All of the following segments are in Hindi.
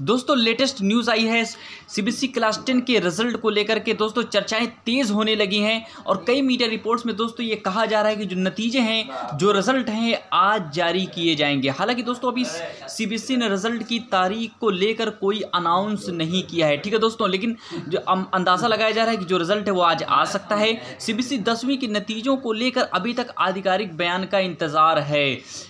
दोस्तों लेटेस्ट न्यूज़ आई है सीबीएसई क्लास टेन के रिजल्ट को लेकर के दोस्तों चर्चाएं तेज़ होने लगी हैं और कई मीडिया रिपोर्ट्स में दोस्तों ये कहा जा रहा है कि जो नतीजे हैं जो रिजल्ट हैं आज जारी किए जाएंगे हालांकि दोस्तों अभी सीबीएसई ने रिजल्ट की तारीख को लेकर कोई अनाउंस नहीं किया है ठीक है दोस्तों लेकिन जो अंदाज़ा लगाया जा रहा है कि जो रिजल्ट है वो आज आ सकता है सी दसवीं के नतीजों को लेकर अभी तक आधिकारिक बयान का इंतज़ार है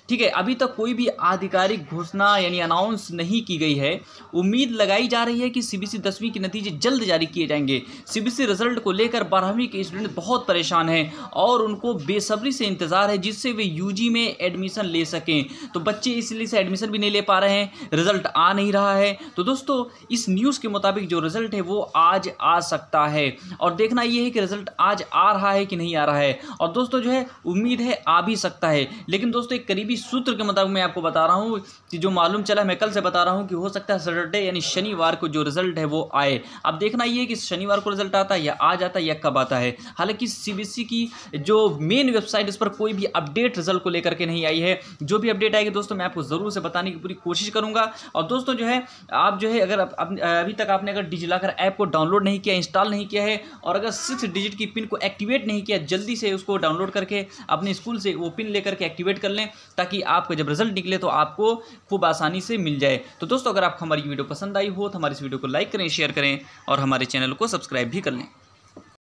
ठीक है अभी तक कोई भी आधिकारिक घोषणा यानी अनाउंस नहीं की गई है उम्मीद लगाई जा रही है कि सी दसवीं के नतीजे जल्द जारी किए जाएंगे सी रिजल्ट को लेकर बारहवीं के स्टूडेंट बहुत परेशान हैं और उनको बेसब्री से इंतज़ार है जिससे वे जी में एडमिशन ले सकें तो बच्चे इसलिए से एडमिशन भी नहीं ले पा रहे हैं रिजल्ट आ नहीं रहा है तो दोस्तों इस न्यूज़ के मुताबिक जो रिजल्ट है वो आज आ सकता है और देखना ये है कि रिजल्ट आज आ रहा है कि नहीं आ रहा है और दोस्तों जो है उम्मीद है आ भी सकता है लेकिन दोस्तों एक करीबी सूत्र के मुताबिक मैं आपको बता रहा हूँ कि जो मालूम चला मैं कल से बता रहा हूँ कि हो सकता है सैटरडे यानी शनिवार को जो रिजल्ट है वो आए अब देखना ये कि शनिवार को रिजल्ट आता है या आ जाता है या कब आता है हालांकि सीबीएसई की जो मेन वेबसाइट इस पर कोई भी अपडेट रिजल्ट को लेकर के नहीं आई है जो भी अपडेट आएगी दोस्तों मैं आपको ज़रूर से बताने की पूरी कोशिश करूँगा और दोस्तों जो है आप जो है अगर अभी तक आपने अगर डिजिलॉकर ऐप को डाउनलोड नहीं किया इंस्टॉल नहीं किया है और अगर सिक्स डिजिट की पिन को एक्टिवेट नहीं किया जल्दी से उसको डाउनलोड करके अपने स्कूल से वो पिन लेकर के एक्टिवेट कर लें ताकि आपका जब रिजल्ट निकले तो आपको खूब आसानी से मिल जाए तो दोस्तों अगर आप हमारे हमारी वीडियो पसंद आई हो तो हमारी इस वीडियो को लाइक करें शेयर करें और हमारे चैनल को सब्सक्राइब भी कर लें